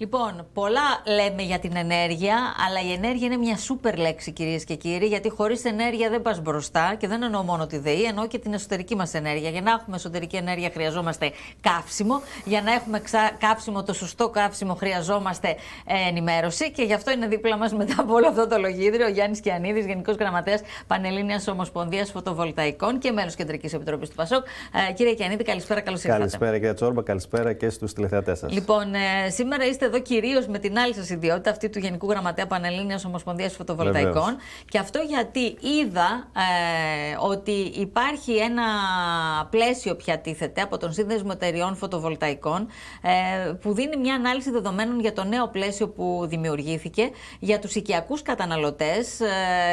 Λοιπόν, πολλά λέμε για την ενέργεια, αλλά η ενέργεια είναι μια σούπερ λέξη, κυρίες και κύριοι, γιατί χωρίς ενέργεια δεν πας μπροστά. Και δεν εννοώ μόνο τη ΔΕΗ, εννοώ και την εσωτερική μας ενέργεια. Για να έχουμε εσωτερική ενέργεια χρειαζόμαστε καύσιμο. Για να έχουμε ξα... καύσιμο, το σωστό καύσιμο, χρειαζόμαστε ε, ενημέρωση. Και γι' αυτό είναι δίπλα μας μετά από όλο αυτό το λογίδριο ο Γιάννης Κιανίδης, Γενικός Γραμματέας Πανελλήνιας Ομοσπονδίας Φωτοβολταϊκών και μέλος Κεντρικής Επιτροπής του ΠΑΣΟΚ. Ε, κύριε Κιανίδη, καλησπέρα, καλώς ήρθατε. Καλησπέρα, κύριε Τσόρμπα, καλησπέρα και στους τηλεθεατές σας. Λοιπόν, ε, σήμερα είστε εδώ κυρίως με την άλλη σας ιδιότητα, αυτή του Γενικού Γραμματέα Πανελλήνιας Ομοσπονδίας Φωτοβολταϊκών. Και αυτό γιατί είδα ε, ότι υπάρχει ένα πλαίσιο πια τίθεται από τον Σύνδεσμο Εταιριών Φωτοβολταϊκών ε, που δίνει μια ανάλυση δεδομένων για το νέο πλαίσιο που δημιουργήθηκε για τους οικιακούς καταναλωτές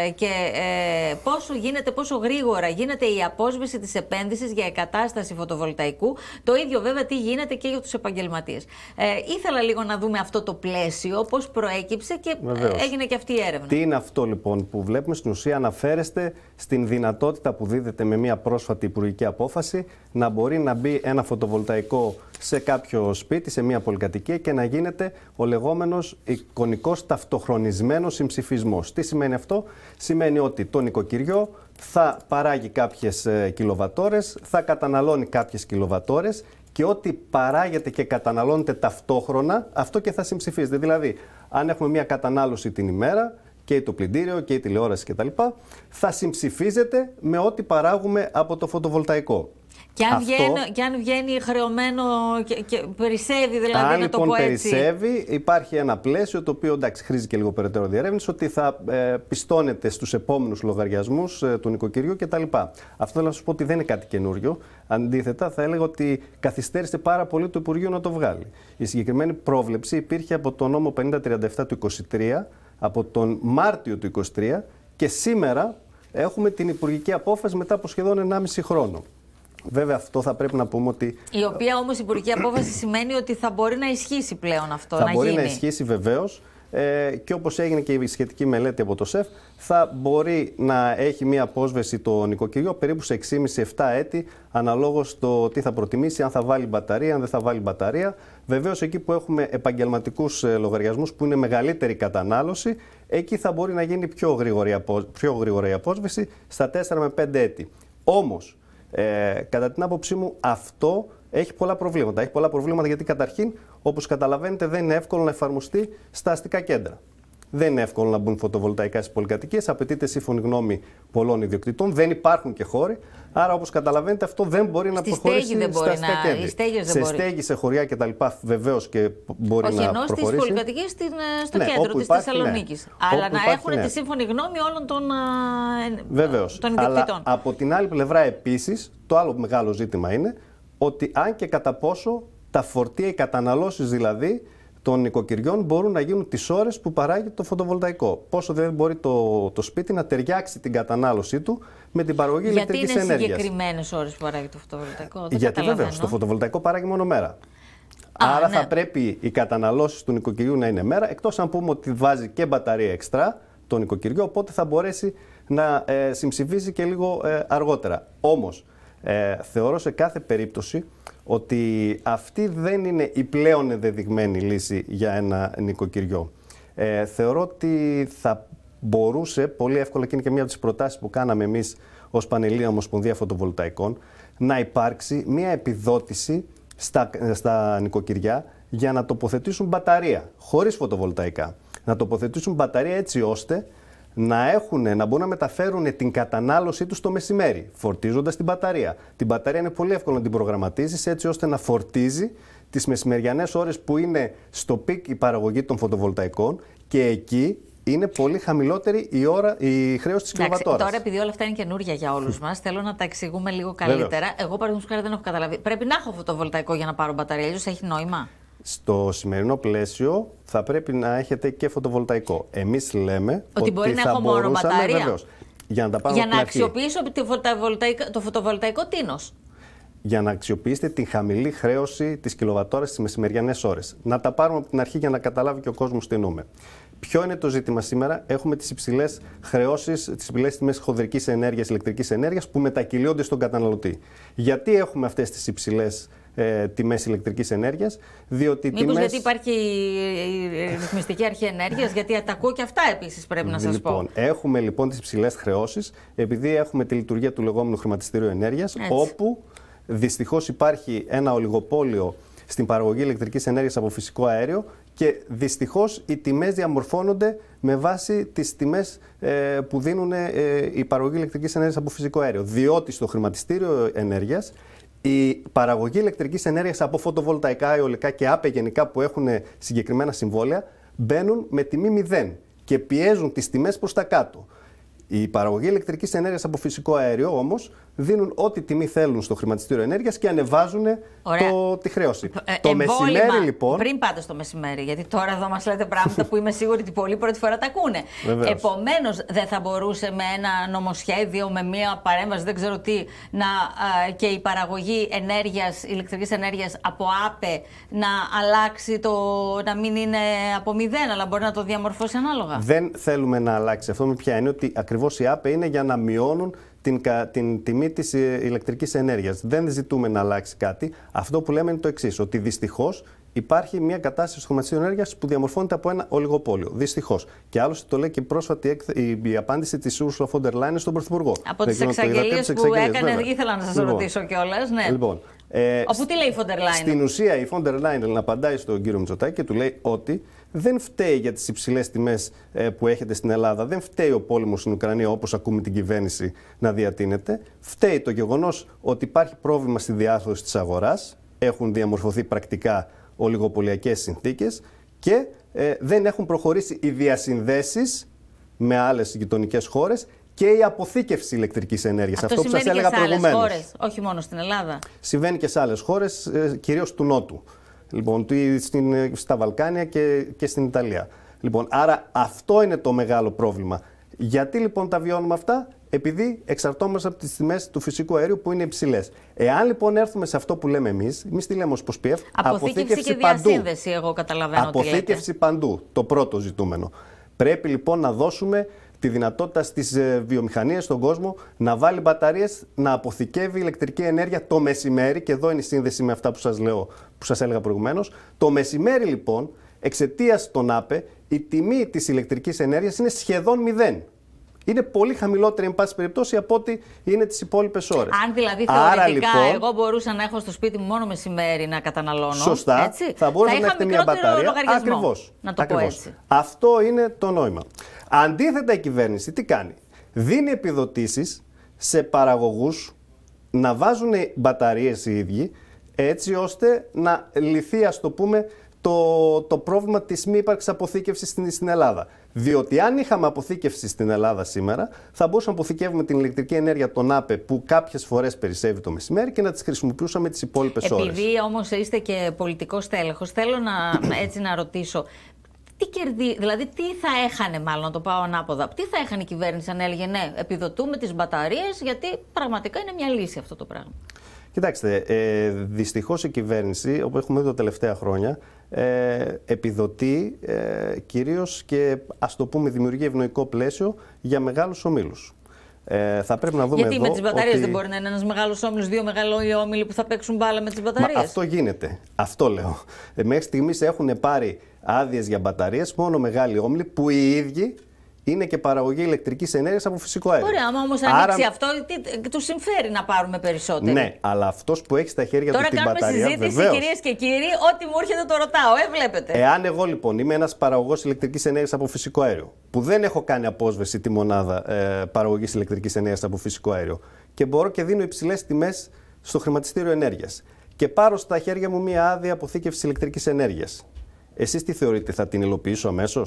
ε, και ε, πόσο γίνεται, πόσο γρήγορα γίνεται η απόσβεση της επένδυσης για εγκατάσταση φωτοβολταϊκού. Το ίδιο βέβαια τι γίνεται και για τους επαγγελματίες. Ε, ήθελα λίγο να δούμε με αυτό το πλαίσιο, πώς προέκυψε και ε, έγινε και αυτή η έρευνα. Τι είναι αυτό λοιπόν που βλέπουμε, στην ουσία αναφέρεστε στην δυνατότητα που δίδεται με μια πρόσφατη υπουργική απόφαση να μπορεί να μπει ένα φωτοβολταϊκό σε κάποιο σπίτι, σε μια πολυκατοικία και να γίνεται ο λεγόμενος εικονικός ταυτοχρονισμένος συμψηφισμός. Τι σημαίνει αυτό? Σημαίνει ότι το νοικοκυριό θα παράγει κάποιες ε, κιλοβατόρες, θα καταναλώνει κάποιες κιλοβατόρες και ό,τι παράγεται και καταναλώνεται ταυτόχρονα, αυτό και θα συμψηφίζεται. Δηλαδή, αν έχουμε μια κατανάλωση την ημέρα, και το πλυντήριο και η τηλεόραση κτλ. θα συμψηφίζεται με ό,τι παράγουμε από το φωτοβολταϊκό. Και αν, βγαίνει, αν βγαίνει χρεωμένο και, και περισσεύει, δηλαδή να το λοιπόν πω έτσι. περισσεύει, υπάρχει ένα πλαίσιο το οποίο εντάξει, χρήζει και λίγο περαιτέρω διερεύνηση ότι θα ε, πιστώνεται στους επόμενους λογαριασμούς ε, του νοικοκυριού κτλ. Αυτό θέλω να σας πω ότι δεν είναι κάτι καινούριο. Αντίθετα, θα έλεγα ότι καθυστέρησε πάρα πολύ το Υπουργείο να το βγάλει. Η συγκεκριμένη πρόβλεψη υπήρχε από το νόμο 5037 του 2023, από τον Μάρτιο του 2023. και σήμερα έχουμε την Υπουργική Απόφαση μετά από σχεδόν 1,5 χρόνο. Βέβαια, αυτό θα πρέπει να πούμε ότι. Η οποία όμως η υπουργική απόφαση σημαίνει ότι θα μπορεί να ισχύσει πλέον αυτό. Θα να μπορεί να ισχύσει βεβαίως. Ε, και όπως έγινε και η σχετική μελέτη από το ΣΕΦ, θα μπορεί να έχει μία απόσβεση το νοικοκυριό περίπου σε 6,5-7 έτη, αναλόγως το τι θα προτιμήσει, αν θα βάλει μπαταρία, αν δεν θα βάλει μπαταρία. Βεβαίως εκεί που έχουμε επαγγελματικούς ε, λογαριασμούς που είναι μεγαλύτερη κατανάλωση, εκεί θα μπορεί να γίνει πιο γρήγορη, πιο γρήγορη απόσβεση στα 4 με 5 έτη. Όμως, ε, κατά την άποψή μου αυτό έχει πολλά προβλήματα. Έχει πολλά προβλήματα γιατί καταρχήν, όπως καταλαβαίνετε, δεν είναι εύκολο να εφαρμοστεί στα αστικά κέντρα. Δεν είναι εύκολο να μπουν φωτοβολταϊκά στις πολυκατοικίες. Απαιτείται σύμφωνη γνώμη πολλών ιδιοκτητών. Δεν υπάρχουν και χώροι. Άρα, όπως καταλαβαίνετε, αυτό δεν μπορεί να προχωρήσει δεν στα να... σε μπορεί. στέγη, σε χωριά κτλ. Βεβαίως και μπορεί Όχι, να ενώ προχωρήσει. Στι πολυκατοικίε ε, στο ναι, κέντρο τη Θεσσαλονίκη. Ναι. Αλλά να έχουν ναι. τη σύμφωνη γνώμη όλων των, ε, ε, Βεβαίως. των ιδιοκτητών. Αλλά από την άλλη πλευρά, επίσης, το άλλο μεγάλο ζήτημα είναι ότι αν και κατά πόσο τα φορτία, οι καταναλώσεις δηλαδή, των νοικοκυριών μπορούν να γίνουν τις ώρες που παράγει το φωτοβολταϊκό. Πόσο δηλαδή μπορεί το, το σπίτι να ταιριάξει την κατανάλωσή του με την παραγωγή Γιατί ηλεκτρικής ενέργειας. Γιατί είναι συγκεκριμένες ώρες που παράγει το φωτοβολταϊκό. Δεν Γιατί βέβαια, στο φωτοβολταϊκό παράγει μόνο μέρα. Άρα ναι. θα πρέπει οι καταναλώσεις του νοικοκυριού να είναι μέρα, εκτός αν πούμε ότι βάζει και μπαταρία εξτρά το νοικοκυριό, οπότε θα μπορέσει να ε, και λίγο ε, αργότερα. Όμως, ε, θεωρώ σε κάθε περίπτωση ότι αυτή δεν είναι η πλέον ενδεδειγμένη λύση για ένα νοικοκυριό. Ε, θεωρώ ότι θα μπορούσε πολύ εύκολα και είναι και μία από τις προτάσεις που κάναμε εμείς ως Πανελλήνια Ομοσπονδία Φωτοβολταϊκών να υπάρξει μία επιδότηση στα, στα νοικοκυριά για να τοποθετήσουν μπαταρία χωρίς φωτοβολταϊκά. Να τοποθετήσουν μπαταρία έτσι ώστε να, έχουν, να μπορούν να μεταφέρουν την κατανάλωσή τους το μεσημέρι, φορτίζοντας την μπαταρία. Την μπαταρία είναι πολύ εύκολο να την προγραμματίσει έτσι ώστε να φορτίζει τις μεσημεριανές ώρες που είναι στο πικ η παραγωγή των φωτοβολταϊκών και εκεί είναι πολύ χαμηλότερη η, ώρα, η χρέωση τη κιλοβατόρας. Τώρα, επειδή όλα αυτά είναι καινούργια για όλους μας, θέλω να τα εξηγούμε λίγο καλύτερα. Βέβαια. Εγώ, παραδείγματος χάρη, δεν έχω καταλάβει. Πρέπει να έχω φωτοβολταϊκό για να πάρω μπαταρία, αλλιώς έχει νόημα. Στο σημερινό πλαίσιο θα πρέπει να έχετε και φωτοβολταϊκό. Εμείς λέμε ότι, ότι μπορεί θα να έχω μόνο μπαταρία. για να, τα για να αξιοποιήσω το φωτοβολταϊκό τίνος για να αξιοποιήσετε τη χαμηλή χρέωση της κιλοβατόρας στις μεσημεριανές ώρες. Να τα πάρουμε από την αρχή για να καταλάβει και ο κόσμος τι εννοούμε. Ποιο είναι το ζήτημα σήμερα, έχουμε τις υψηλές χρεώσεις, τις υψηλές τιμές χονδρική ενέργειας, ηλεκτρικής ενέργειας που μετακυλίονται στον καταναλωτή. Γιατί έχουμε αυτές τις υψηλές ε, τιμές ηλεκτρικής ενέργειας. Μήπως τιμές... γιατί υπάρχει η ρυθμιστική αρχή ενέργειας, γιατί τα ακούω και αυτά επίσης πρέπει να σας λοιπόν, πω. Έχουμε λοιπόν τις υψηλέ χρεώσεις, επειδή έχουμε τη λειτουργία του λεγόμενου χρηματιστήριου ενέργειας, όπου δυστυχώς υπάρχει ένα ολιγοπόλιο στην παραγωγή ηλεκτρικής ενέργειας από φυσικό αέριο και δυστυχώς οι τιμές διαμορφώνονται με βάση τις τιμές ε, που δίνουν ε, η παραγωγή ηλεκτρικής ενέργειας από φυσικό αέριο. Διότι στο χρηματιστήριο ενέργειας η παραγωγή ηλεκτρικής ενέργειας από φωτοβολταϊκά, αιωλικά και άπε γενικά που έχουν ε, συγκεκριμένα συμβόλαια μπαίνουν με τιμή μηδέν και πιέζουν τις τιμές προς τα κάτω. Η παραγωγή ηλεκτρικής ενέργειας από φυσικό αέριο όμως δίνουν ό,τι τιμή θέλουν στο χρηματιστήριο ενέργειας και ανεβάζουν το, τη χρέωση. Ε, το εμπόλυμα, μεσημέρι λοιπόν. Πριν πάντα στο μεσημέρι, γιατί τώρα εδώ μας λέτε πράγματα που είμαι σίγουρη ότι πολλοί πρώτη φορά τα ακούνε. Επομένως, δεν θα μπορούσε με ένα νομοσχέδιο, με μία παρέμβαση, δεν ξέρω τι, να, και η παραγωγή ενέργειας, ηλεκτρικής ενέργειας από ΑΠΕ να αλλάξει το. να μην είναι από μηδέν, αλλά μπορεί να το διαμορφώσει ανάλογα. Δεν θέλουμε να αλλάξει αυτό με πια, είναι ότι ακριβώς η ΑΠΕ είναι για να μειώνουν την, την τιμή της ε, ηλεκτρικής ενέργειας. Δεν ζητούμε να αλλάξει κάτι. Αυτό που λέμε είναι το εξής ότι δυστυχώς υπάρχει μια κατάσταση στο χρηματιστήριο ενέργειας που διαμορφώνεται από ένα ολιγοπόλιο. Δυστυχώς. Και άλλωστε το λέει και πρόσφατη η, η απάντηση της Ursula von der Leyen στον Πρωθυπουργό. Από τι εξαγγελίε που έκανε, ήθελα να σας λοιπόν. ρωτήσω κιόλας. Ναι. Λοιπόν, ε, Όπου τι λέει η von der Στην ουσία η von der απαντάει στον κύριο Μητσοτάκη και του λέει ότι δεν φταίει για τις υψηλές τιμές ε, που έχετε στην Ελλάδα, δεν φταίει ο πόλεμος στην Ουκρανία όπως ακούμε την κυβέρνηση να διατείνεται. Φταίει το γεγονός ότι υπάρχει πρόβλημα στη διάθεση της αγοράς, έχουν διαμορφωθεί πρακτικά ολιγοπολιακές συνθήκες και ε, δεν έχουν προχωρήσει οι διασυνδέσεις με άλλες γειτονικές χώρες και η αποθήκευση ηλεκτρικής ενέργειας. Αυτό, Αυτό που σας έλεγα προηγουμένω. Όχι μόνο στην Ελλάδα. Συμβαίνει και σε άλλες χώρες, κυρίως του Νότου. Λοιπόν, στην, στα Βαλκάνια και, και στην Ιταλία. Λοιπόν, άρα αυτό είναι το μεγάλο πρόβλημα. Γιατί λοιπόν τα βιώνουμε αυτά, επειδή εξαρτώμαστε από τις τιμές του φυσικού αερίου που είναι υψηλές. Εάν λοιπόν έρθουμε σε αυτό που λέμε εμείς, εμείς τι λέμε ως ΠΟΣΠΙΕΦ, αποθήκευση και παντού. διασύνδεση, εγώ καταλαβαίνω. Αποθήκευση παντού, το πρώτο ζητούμενο. Πρέπει λοιπόν να δώσουμε τη δυνατότητα στις ε, βιομηχανίες, στον κόσμο, να βάλει μπαταρίες, να αποθηκεύει ηλεκτρική ενέργεια το μεσημέρι. Και εδώ είναι η σύνδεση με αυτά που σας λέω, που σας έλεγα προηγουμένως. Το μεσημέρι, λοιπόν, εξαιτίας των ΑΠΕ, η τιμή της ηλεκτρικής ενέργειας είναι σχεδόν μηδέν. Είναι πολύ χαμηλότερη, εν πάση περιπτώσει, από ό,τι είναι τις υπόλοιπες ώρες. Αν δηλαδή θεωρητικά Άρα, λοιπόν, εγώ μπορούσα να έχω στο σπίτι μου μόνο μεσημέρι να καταναλώνω. Σωστά. Έτσι, θα μπορούσα να έχετε μια μπαταρία. Ακριβώς. Να το πω Αυτό είναι το νόημα. Αντίθετα η κυβέρνηση τι κάνει. Δίνει επιδοτήσεις σε παραγωγούς να βάζουν μπαταρίες οι ίδιοι έτσι ώστε να λυθεί ας το πούμε το, το πρόβλημα της μη ύπαρξης αποθήκευσης στην, στην Ελλάδα. Διότι αν είχαμε αποθήκευση στην Ελλάδα σήμερα, θα μπορούσαμε να αποθηκεύουμε την ηλεκτρική ενέργεια των ΑΠΕ που κάποιες φορές περισσεύει το μεσημέρι και να τις χρησιμοποιούσαμε τις υπόλοιπες ώρε. Επειδή όμως είστε και πολιτικός τέλεχο, θέλω να, έτσι να ρωτήσω, τι κερδί, δηλαδή τι θα έχανε, μάλλον να το πάω ανάποδα. Τι θα έχανε η κυβέρνηση αν έλεγε ναι, επιδοτούμε τις μπαταρίες γιατί πραγματικά είναι μια λύση αυτό το πράγμα. Κοιτάξτε, ε, δυστυχώς η κυβέρνηση, όπου έχουμε δει τα τελευταία χρόνια, ε, επιδοτεί ε, κυρίως και ας το πούμε δημιουργεί ευνοϊκό πλαίσιο για μεγάλους ομίλους. Ε, θα πρέπει να δούμε Γιατί με τις μπαταρίες δεν μπορεί να είναι ένας μεγάλος όμιλος, δύο μεγάλοι όμιλοι που θα παίξουν μπάλα με τις μπαταρίες. Αυτό γίνεται. Αυτό λέω. Ε, μέχρι στιγμής έχουν πάρει άδειες για μπαταρίες μόνο μεγάλοι όμιλοι που οι ίδιοι είναι και παραγωγή ηλεκτρικής ενέργειας από φυσικό αέριο. Ωραία, άμα όμως Άρα... ανοίξει αυτό, τους συμφέρει να πάρουμε περισσότερο. Ναι, αλλά αυτός που έχει στα χέρια Τώρα του την μπαταρία. Τώρα κάνουμε συζήτηση, κυρίες και κύριοι, ό,τι μου έρχεται το ρωτάω, ε, βλέπετε. Εάν εγώ λοιπόν είμαι ένας παραγωγός ηλεκτρικής ενέργειας από φυσικό αέριο, που δεν έχω κάνει απόσβεση τη μονάδα ε, παραγωγής ηλεκτρικής ενέργειας από φυσικό αέριο και μπορώ και δίνω υψηλές τιμές στο χρηματιστήριο ενέργειας και πάρω στα χέρια μου μία άδεια αποθήκευσης ηλεκτρικής ενέργειας. Εσείς τι θεωρείτε, θα την υλοποιήσω αμέσως.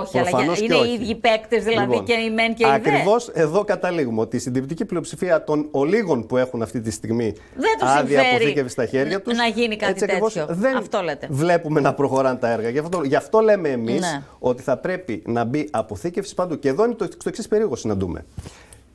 Όχι, αλλά είναι οι ίδιοι παίκτες, δηλαδή λοιπόν, και οι μεν και οι δε. Ακριβώς εδώ καταλήγουμε ότι η συντριπτική πλειοψηφία των ολίγων που έχουν αυτή τη στιγμή άδεια αποθήκευση στα χέρια τους. Να γίνει κάτι έτσι, τέτοιο. Δεν αυτό λέτε. βλέπουμε να προχωράνε τα έργα. Γι' αυτό, λέμε εμείς ναι. ότι θα πρέπει να μπει αποθήκευση παντού. Και εδώ είναι το, το εξής περίεργο δούμε.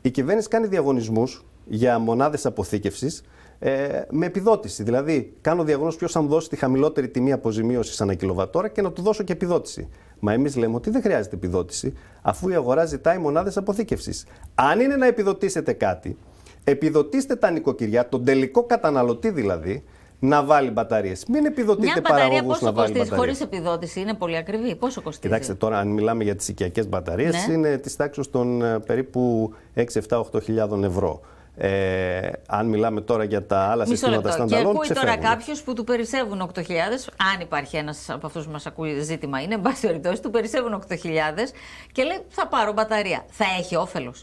Η κυβέρνηση κάνει διαγωνισμούς για μονάδες αποθήκευσης ε, με επιδότηση. Δηλαδή, κάνω διαγωνισμό ποιος θα μου δώσει τη χαμηλότερη τιμή αποζημίωσης ανά κιλοβατόρα και να του δώσω και επιδότηση. Μα εμείς λέμε ότι δεν χρειάζεται επιδότηση, αφού η αγορά ζητάει μονάδες αποθήκευσης. Αν είναι να επιδοτήσετε κάτι, επιδοτήστε τα νοικοκυριά, τον τελικό καταναλωτή δηλαδή, να βάλει μπαταρίες. Μην επιδοτείτε παραγωγού να βάλει μπαταρίες. Χωρίς επιδότηση είναι πολύ ακριβή. Πόσο κοστίζει. Κοιτάξτε τώρα, αν μιλάμε για τις οικιακές μπαταρίες, ναι. είναι της τάξης των ε, περίπου 6-7-8 8 ευρώ. Ε, αν μιλάμε τώρα για τα άλλα Μισό συστήματα standalone, Και ακούει τώρα κάποιος που του περισσεύουν 8.000, αν υπάρχει ένας από αυτούς που μας ακούει, ζήτημα είναι, μπα περιπτώσει, του περισσεύουν 8.000 και λέει θα πάρω μπαταρία. Θα έχει όφελος.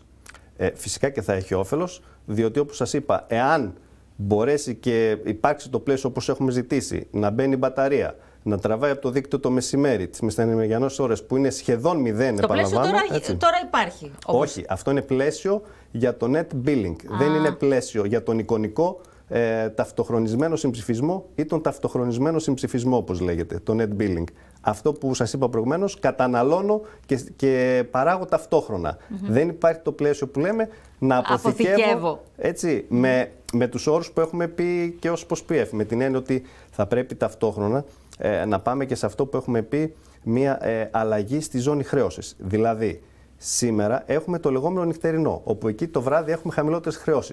Ε, φυσικά και θα έχει όφελος, διότι όπως σας είπα, εάν μπορέσει και υπάρξει το πλαίσιο όπως έχουμε ζητήσει, να μπαίνει η μπαταρία, να τραβάει από το δίκτυο το μεσημέρι, τι μεσημεριανέ ώρες που είναι σχεδόν μηδέν. Το πλαίσιο τώρα, υπάρχει. Όχι, αυτό είναι πλαίσιο για το net billing. Δεν είναι πλαίσιο για τον εικονικό ε, ταυτοχρονισμένο συμψηφισμό ή τον ταυτοχρονισμένο συμψηφισμό, όπως λέγεται, το net billing. Αυτό που σας είπα προηγουμένως, καταναλώνω και, και παράγω ταυτόχρονα. Mm Δεν υπάρχει το πλαίσιο που λέμε να αποθηκεύω. αποθηκεύω. Έτσι, με, με τους όρους που έχουμε πει και ως POSPF, με την έννοια ότι θα πρέπει ταυτόχρονα ε, να πάμε και σε αυτό που έχουμε πει, μια ε, αλλαγή στη ζώνη χρέωσης. Δηλαδή, σήμερα έχουμε το λεγόμενο νυχτερινό, όπου εκεί το βράδυ έχουμε χαμηλότερες χρεώσεις.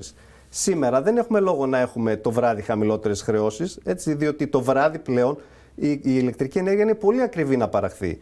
Σήμερα δεν έχουμε λόγο να έχουμε το βράδυ χαμηλότερες χρεώσεις, έτσι, διότι το βράδυ πλέον η, η ηλεκτρική ενέργεια είναι πολύ ακριβή να παραχθεί.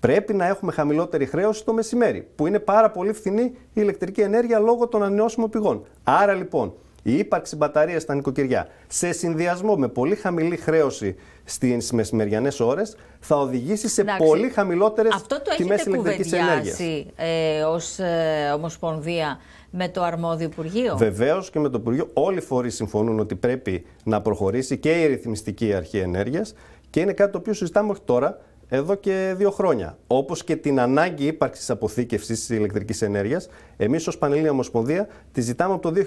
Πρέπει να έχουμε χαμηλότερη χρέωση το μεσημέρι, που είναι πάρα πολύ φθηνή η ηλεκτρική ενέργεια λόγω των ανανεώσιμων πηγών. Άρα λοιπόν, η ύπαρξη μπαταρίας στα νοικοκυριά σε συνδυασμό με πολύ χαμηλή χρέωση στις μεσημεριανές ώρες θα οδηγήσει σε Εντάξει, πολύ χαμηλότερες τιμέ ηλεκτρική ενέργειας. Ε, ως ε, Ομοσπονδία με το αρμόδιο Υπουργείο. Βεβαίως και με το Υπουργείο. Όλοι οι φορείς συμφωνούν ότι πρέπει να προχωρήσει και η ρυθμιστική αρχή ενέργειας και είναι κάτι το οποίο συζητάμε όχι τώρα εδώ και δύο χρόνια. Όπως και την ανάγκη ύπαρξης αποθήκευσης της ηλεκτρικής ενέργειας, εμείς ως Πανελλήνια Ομοσπονδία τη ζητάμε από το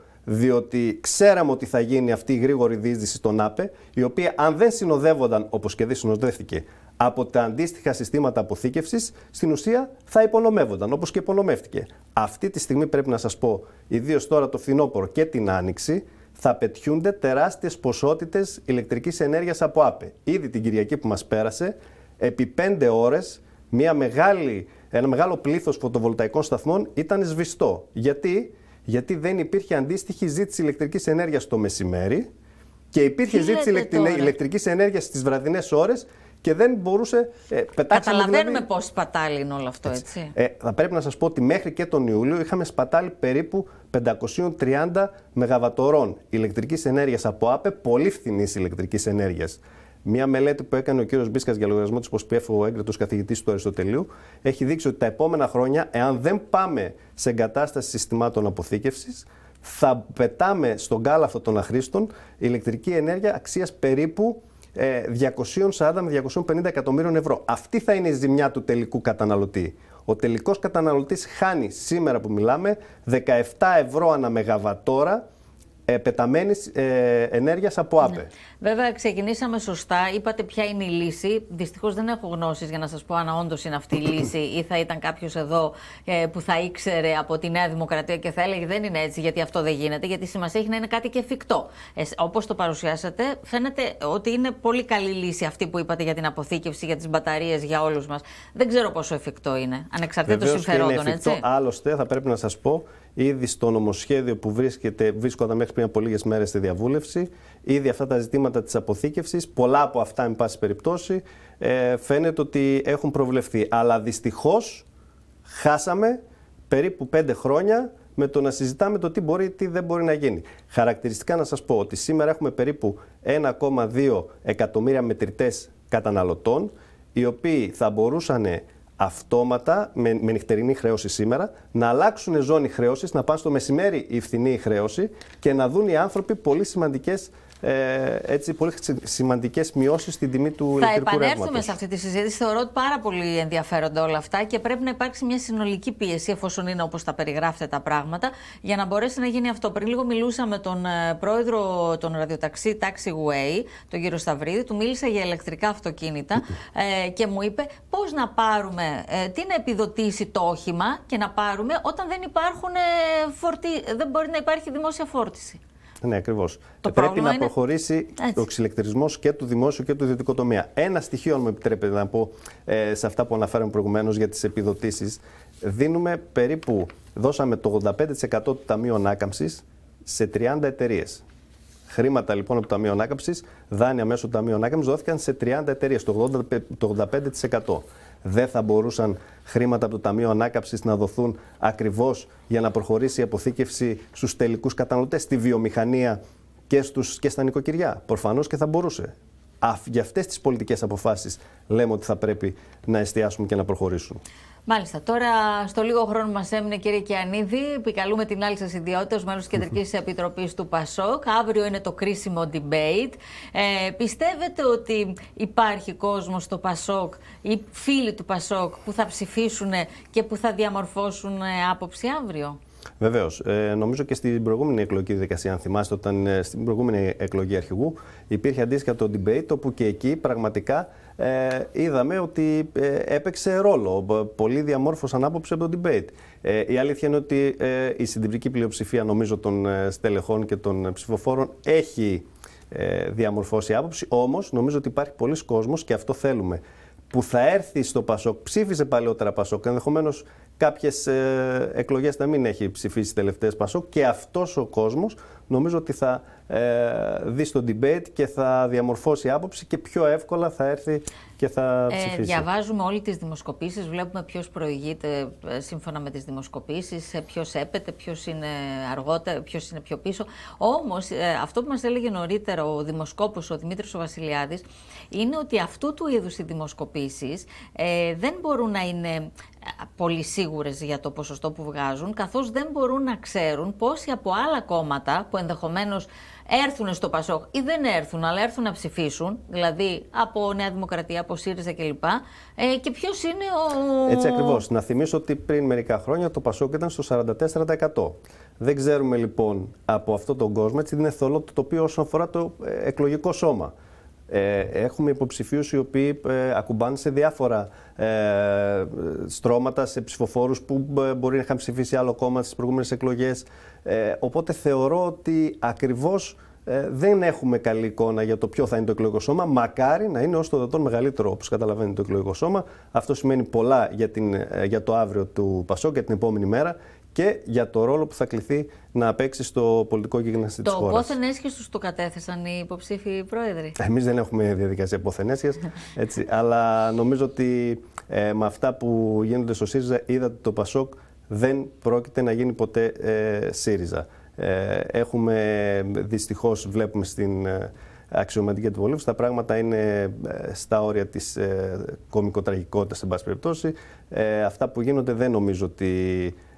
2018. Διότι ξέραμε ότι θα γίνει αυτή η γρήγορη διείσδυση των ΑΠΕ, η οποία αν δεν συνοδεύονταν, όπως και δεν συνοδεύτηκε, από τα αντίστοιχα συστήματα αποθήκευσης, στην ουσία θα υπονομεύονταν, όπως και υπονομεύτηκε. Αυτή τη στιγμή πρέπει να σας πω, ιδίως τώρα το φθινόπωρο και την άνοιξη, θα πετιούνται τεράστιες ποσότητες ηλεκτρικής ενέργειας από ΑΠΕ. Ήδη την Κυριακή που μας πέρασε, επί πέντε ώρες, μια μεγάλη, ένα μεγάλο πλήθος φωτοβολταϊκών σταθμών ήταν σβηστό. Γιατί, Γιατί δεν υπήρχε αντίστοιχη ζήτηση ηλεκτρικής ενέργειας το μεσημέρι και υπήρχε ζήτηση ηλεκτρικής ενέργειας στις βραδινές ώρες και δεν μπορούσε. Ε, δηλαδή- Καταλαβαίνουμε πώς σπατάλει είναι όλο αυτό, έτσι. Ε, θα πρέπει να σας πω ότι μέχρι και τον Ιούλιο είχαμε σπατάλει περίπου 530 μεγαβατορών ηλεκτρικής ενέργειας από ΑΠΕ, πολύ φθηνής ηλεκτρικής ενέργειας. Μια μελέτη που έκανε ο κύριος Μπίσκας για λογαριασμό της ΠΟΣΠΕΦ, ο έγκριτος καθηγητής του Αριστοτελείου, έχει δείξει ότι τα επόμενα χρόνια, εάν δεν πάμε σε εγκατάσταση συστημάτων αποθήκευσης, θα πετάμε στον κάλαθο των αχρήστων ηλεκτρική ενέργεια αξίας περίπου 240 ε, με 250 εκατομμύρια ευρώ. Αυτή θα είναι η ζημιά του τελικού καταναλωτή. Ο τελικός καταναλωτής χάνει σήμερα που μιλάμε 17 ευρώ ανά πεταμένης ε, ε ενέργειας από ΑΠΕ. Ναι. Βέβαια, ξεκινήσαμε σωστά. Είπατε ποια είναι η λύση. Δυστυχώς δεν έχω γνώσεις για να σας πω αν όντως είναι αυτή η λύση ή θα ήταν κάποιος εδώ ε, που θα ήξερε από τη Νέα Δημοκρατία και θα έλεγε δεν είναι έτσι, γιατί αυτό δεν γίνεται. Γιατί σημασία έχει να είναι κάτι και εφικτό. Ε, Όπως το παρουσιάσατε, φαίνεται ότι είναι πολύ καλή λύση αυτή που είπατε για την αποθήκευση, για τις μπαταρίες, για όλους μας. Δεν ξέρω πόσο εφικτό είναι, ανεξαρτήτως συμφερόντων. Είναι έτσι. Άλλωστε, θα πρέπει να σας πω Ήδη στο νομοσχέδιο που βρίσκεται, βρίσκονταν μέχρι πριν από λίγες μέρες στη διαβούλευση, ήδη αυτά τα ζητήματα της αποθήκευσης, πολλά από αυτά, εν πάση περιπτώσει, ε, φαίνεται ότι έχουν προβλεφθεί. Αλλά δυστυχώς χάσαμε περίπου πέντε χρόνια με το να συζητάμε το τι μπορεί, τι δεν μπορεί να γίνει. Χαρακτηριστικά να σας πω ότι σήμερα έχουμε περίπου 1,2 εκατομμύρια μετρητές καταναλωτών, οι οποίοι θα μπορούσαν αυτόματα με, με νυχτερινή χρέωση σήμερα, να αλλάξουν ζώνη χρέωσης, να πάνε στο μεσημέρι η φθηνή χρέωση και να δουν οι άνθρωποι πολύ σημαντικές ε, έτσι πολύ σημαντικές μειώσεις στην τιμή του ηλεκτρικού ρεύματο. Θα επανέλθουμε σε αυτή τη συζήτηση. Θεωρώ ότι πάρα πολύ ενδιαφέρονται όλα αυτά και πρέπει να υπάρξει μια συνολική πίεση, εφόσον είναι όπως τα περιγράφετε τα πράγματα, για να μπορέσει να γίνει αυτό. Πριν λίγο μιλούσα με τον ε, πρόεδρο των ραδιοταξί Taxiway, τον κύριο Σταυρίδη, του μίλησα για ηλεκτρικά αυτοκίνητα ε, και μου είπε πώς να πάρουμε, ε, τι να επιδοτήσει το όχημα και να πάρουμε όταν δεν υπάρχουν φορτι... δεν μπορεί να υπάρχει δημόσια φόρτιση. Ναι, ακριβώ. Ε, πρέπει να προχωρήσει ο ξυλεκτρισμός και του δημόσιου και του ιδιωτικού τομέα. Ένα στοιχείο, αν μου επιτρέπετε να πω ε, σε αυτά που αναφέραμε προηγουμένως για τις επιδοτήσεις. Δίνουμε περίπου, δώσαμε το 85% του Ταμείου Ανάκαμψης σε 30 εταιρείες. Χρήματα λοιπόν από το Ταμείο Ανάκαμψης, δάνεια μέσω του Ταμείου Ανάκαμψης δόθηκαν σε 30 εταιρείες, το 85% δεν θα μπορούσαν χρήματα από το Ταμείο Ανάκαμψης να δοθούν ακριβώς για να προχωρήσει η αποθήκευση στους τελικούς καταναλωτές, στη βιομηχανία και, στους, και στα νοικοκυριά. Προφανώς και θα μπορούσε. για αυτές τις πολιτικές αποφάσεις λέμε ότι θα πρέπει να εστιάσουμε και να προχωρήσουμε. Μάλιστα. Τώρα, στο λίγο χρόνο μας έμεινε, κύριε Κιανίδη, επικαλούμε την άλλη σας ιδιότητα ω μέλος της Κεντρικής Επιτροπής του ΠΑΣΟΚ. Αύριο είναι το κρίσιμο debate. Ε, πιστεύετε ότι υπάρχει κόσμος στο ΠΑΣΟΚ ή φίλοι του ΠΑΣΟΚ που θα ψηφίσουν και που θα διαμορφώσουν άποψη αύριο. Βεβαίως. Ε, νομίζω και στην προηγούμενη εκλογική δικασία, αν θυμάστε, όταν ε, στην προηγούμενη εκλογή αρχηγού υπήρχε αντίστοιχα το debate, όπου και εκεί πραγματικά ε, είδαμε ότι ε, έπαιξε ρόλο. Πολύ διαμόρφωσαν άποψη από το debate. Ε, η αλήθεια είναι ότι η συντριπτική πλειοψηφία, νομίζω, των στελεχών και των ψηφοφόρων έχει διαμορφώσει άποψη. Όμως, νομίζω ότι υπάρχει πολλοί κόσμος και αυτό θέλουμε που θα έρθει στο Πασόκ, ψήφισε παλαιότερα Πασόκ, ενδεχομένως κάποιες εκλογές να μην έχει ψηφίσει τελευταίες Πασόκ και αυτός ο κόσμος νομίζω ότι θα ε, δει στο debate και θα διαμορφώσει άποψη και πιο εύκολα θα έρθει και θα ε, ψηφίσει. Ε, διαβάζουμε όλοι τις δημοσκοπήσεις, βλέπουμε ποιος προηγείται ε, σύμφωνα με τις δημοσκοπήσεις, ε, ποιος έπεται, ποιος είναι αργότερα, ποιος είναι πιο πίσω. Όμως, αυτό που μας έλεγε νωρίτερα ο δημοσκόπος, ο Δημήτρης ο Βασιλιάδης, είναι ότι αυτού του είδους οι δημοσκοπήσεις δεν μπορούν να είναι πολύ σίγουρες για το ποσοστό που βγάζουν, καθώς δεν μπορούν να ξέρουν πόσοι από άλλα κόμματα που ενδεχομένως έρθουν στο Πασόκ ή δεν έρθουν, αλλά έρθουν να ψηφίσουν, δηλαδή από Νέα Δημοκρατία, από ΣΥΡΙΖΑ κλπ. Ε, και ποιος είναι ο. Έτσι ακριβώς. Να θυμίσω ότι πριν μερικά χρόνια το Πασόκ ήταν στο 44%. Δεν ξέρουμε λοιπόν από αυτόν τον κόσμο, έτσι είναι θολό το τοπίο όσον αφορά το ε, εκλογικό σώμα. Ε, έχουμε υποψηφίους οι οποίοι ε, ακουμπάνε σε διάφορα ε, στρώματα, σε ψηφοφόρους που μπορεί να είχαν ψηφίσει άλλο κόμμα στις προηγούμενες εκλογές. Οπότε θεωρώ ότι ακριβώς δεν έχουμε καλή εικόνα για το ποιο θα είναι το εκλογικό σώμα. Μακάρι να είναι ως το δυνατόν μεγαλύτερο, όπως καταλαβαίνει το εκλογικό σώμα. Αυτό σημαίνει πολλά για, την, για το αύριο του Πασό και την επόμενη μέρα και για το ρόλο που θα κληθεί να παίξει στο πολιτικό γίγνεσθε τη χώρα. Το πόθεν έσχεση τους το κατέθεσαν οι υποψήφοι πρόεδροι. Εμείς δεν έχουμε διαδικασία πόθεν έτσι, αλλά νομίζω ότι ε, με αυτά που γίνονται στο ΣΥΡΙΖΑ είδατε το ΠΑΣΟΚ δεν πρόκειται να γίνει ποτέ ε, ΣΥΡΙΖΑ. Ε, έχουμε Δυστυχώς, βλέπουμε στην ε, αξιωματική αντιπολίτευση. Τα πράγματα είναι ε, στα όρια της ε, κομικοτραγικότητας, εν πάση περιπτώσει. Ε, αυτά που γίνονται δεν νομίζω ότι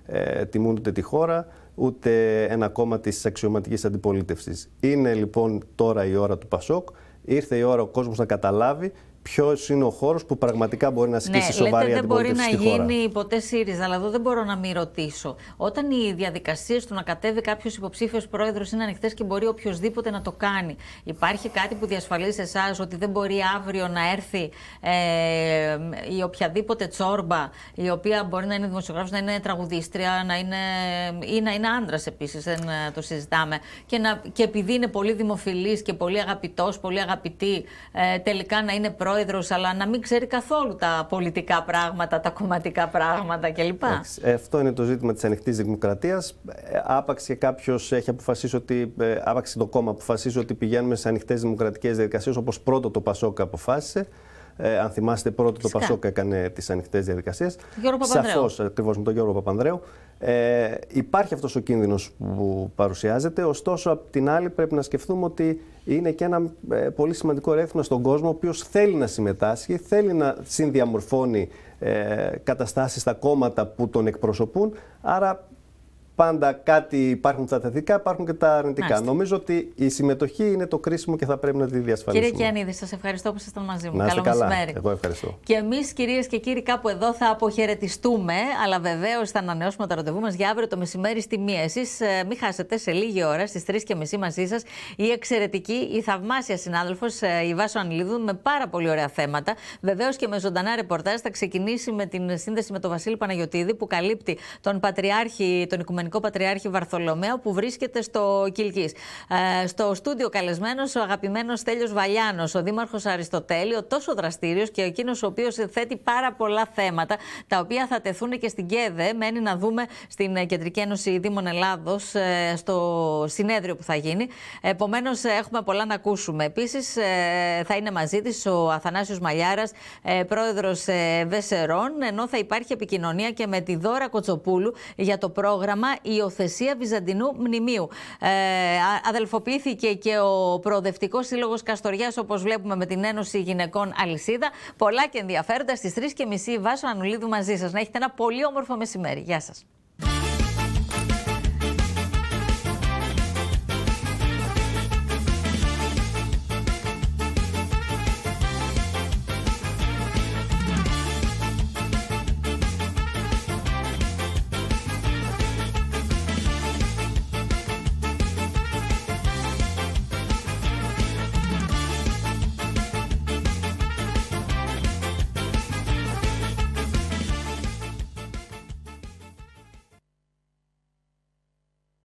ε, τιμούν ούτε τη χώρα, ούτε ένα κόμμα της αξιωματικής αντιπολίτευσης. Είναι λοιπόν τώρα η ώρα του Πασόκ, ήρθε η ώρα ο κόσμος να καταλάβει ποιος είναι ο χώρος που πραγματικά μπορεί να ασκήσει ναι, σοβαρή λέτε, δεν μπορεί να γίνει ποτέ ΣΥΡΙΖΑ, αλλά εδώ δεν μπορώ να μην ρωτήσω. Όταν οι διαδικασίες του να κατέβει κάποιος υποψήφιος πρόεδρος είναι ανοιχτές και μπορεί οποιοδήποτε να το κάνει, υπάρχει κάτι που διασφαλίζει εσάς ότι δεν μπορεί αύριο να έρθει ε, η οποιαδήποτε τσόρμπα, η οποία μπορεί να είναι δημοσιογράφος, να είναι τραγουδίστρια να είναι, ή να είναι άντρας επίσης, δεν ε, το συζητάμε. Και, να, και επειδή είναι πολύ δημοφιλής και πολύ αγαπητός, πολύ αγαπητή, ε, τελικά να είναι πρόεδρος πρόεδρος, αλλά να μην ξέρει καθόλου τα πολιτικά πράγματα, τα κομματικά πράγματα κλπ. Ε, αυτό είναι το ζήτημα της ανοιχτής δημοκρατίας. Ε, άπαξ και κάποιος έχει αποφασίσει ότι. Ε, άπαξ το κόμμα αποφασίζει ότι πηγαίνουμε σε ανοιχτές δημοκρατικές διαδικασίες, όπως πρώτο το ΠΑΣΟΚ αποφάσισε. Ε, αν θυμάστε, πρώτο το ΠΑΣΟΚ έκανε τις ανοιχτές διαδικασίες. Σαφώς, ακριβώς με τον Γιώργο Παπανδρέου. Ε, υπάρχει αυτός ο κίνδυνος που παρουσιάζεται, ωστόσο απ' την άλλη πρέπει να σκεφτούμε ότι είναι και ένα ε, πολύ σημαντικό ρέθμο στον κόσμο ο οποίος θέλει να συμμετάσχει, θέλει να συνδιαμορφώνει ε, καταστάσεις στα κόμματα που τον εκπροσωπούν, άρα πάντα κάτι υπάρχουν τα θετικά, υπάρχουν και τα αρνητικά. Νομίζω ότι η συμμετοχή είναι το κρίσιμο και θα πρέπει να τη διασφαλίσουμε. Κύριε Κιανίδη, σας ευχαριστώ που ήσασταν μαζί μου. Να είστε Καλό μεσημέρι. Εγώ ευχαριστώ. Και εμείς, κυρίες και κύριοι, κάπου εδώ θα αποχαιρετιστούμε, αλλά βεβαίως θα ανανεώσουμε το ραντεβού μας για αύριο το μεσημέρι στη μία. Εσείς ε, μην χάσετε σε λίγη ώρα στις 3.30 μαζί σας η εξαιρετική, η θαυμάσια συνάδελφος ε, η Βάσο Ανλίδου με πάρα πολύ ωραία θέματα. Βεβαίως και με ζωντανά ρεπορτάζ θα ξεκινήσει με την σύνδεση με τον Βασίλη Παναγιοτήδη που καλύπτει τον Πατριάρχη, των Οικουμενών Οικουμενικό Πατριάρχη Βαρθολομέο που βρίσκεται στο Κιλκή. Ε, στο στούντιο καλεσμένος ο αγαπημένος Στέλιος Βαλιάνος, ο Δήμαρχος Αριστοτέλειο, τόσο δραστήριος και εκείνος ο οποίος θέτει πάρα πολλά θέματα, τα οποία θα τεθούν και στην ΚΕΔΕ. Μένει να δούμε στην Κεντρική Ένωση Δήμων Ελλάδος ε, στο συνέδριο που θα γίνει. Επομένως, έχουμε πολλά να ακούσουμε. Επίσης, ε, θα είναι μαζί της ο Αθανάσιος Μαλιάρας, πρόεδρο Βεσερών, ενώ θα υπάρχει επικοινωνία και με τη Δώρα Κοτσοπούλου για το πρόγραμμα η οθεσία Βυζαντινού Μνημείου. Ε, αδελφοποιήθηκε και ο Προοδευτικός Σύλλογος Καστοριάς, όπως βλέπουμε με την Ένωση Γυναικών Αλυσίδα. Πολλά και ενδιαφέροντα στις 3.30 Βάσο Ανουλίδου μαζί σας. Να έχετε ένα πολύ όμορφο μεσημέρι. Γεια σας.